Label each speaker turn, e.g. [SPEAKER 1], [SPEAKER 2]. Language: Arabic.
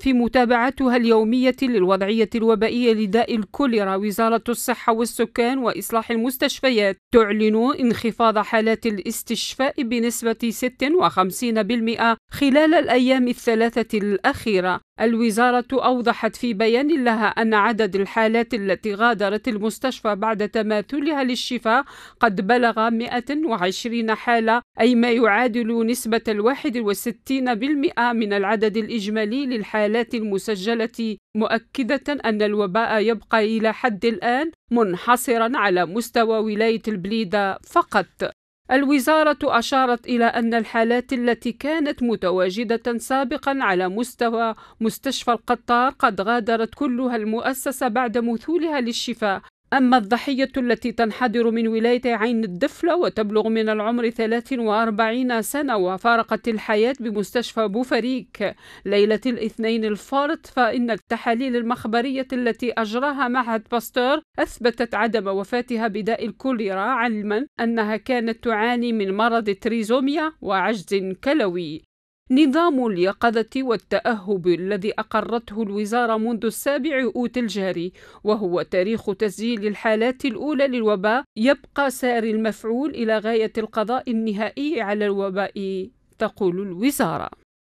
[SPEAKER 1] في متابعتها اليومية للوضعية الوبائية لداء الكوليرا وزارة الصحة والسكان وإصلاح المستشفيات تعلن انخفاض حالات الاستشفاء بنسبة 56% خلال الأيام الثلاثة الأخيرة الوزارة أوضحت في بيان لها أن عدد الحالات التي غادرت المستشفى بعد تماثلها للشفاء قد بلغ 120 حالة أي ما يعادل نسبة الواحد وستين بالمئة من العدد الإجمالي للحالات المسجلة مؤكدة أن الوباء يبقى إلى حد الآن منحصرا على مستوى ولاية البليدة فقط الوزارة أشارت إلى أن الحالات التي كانت متواجدة سابقا على مستوى مستشفى القطار قد غادرت كلها المؤسسة بعد مثولها للشفاء أما الضحية التي تنحدر من ولاية عين الدفلة وتبلغ من العمر 43 سنة وفارقت الحياة بمستشفى بوفريك ليلة الاثنين الفارط فإن التحاليل المخبرية التي أجراها معهد باستور أثبتت عدم وفاتها بداء الكوليرا علما أنها كانت تعاني من مرض تريزوميا وعجز كلوي نظام اليقظة والتأهب الذي أقرته الوزارة منذ السابع أوت الجاري وهو تاريخ تسجيل الحالات الأولى للوباء يبقى ساري المفعول إلى غاية القضاء النهائي على الوباء تقول الوزارة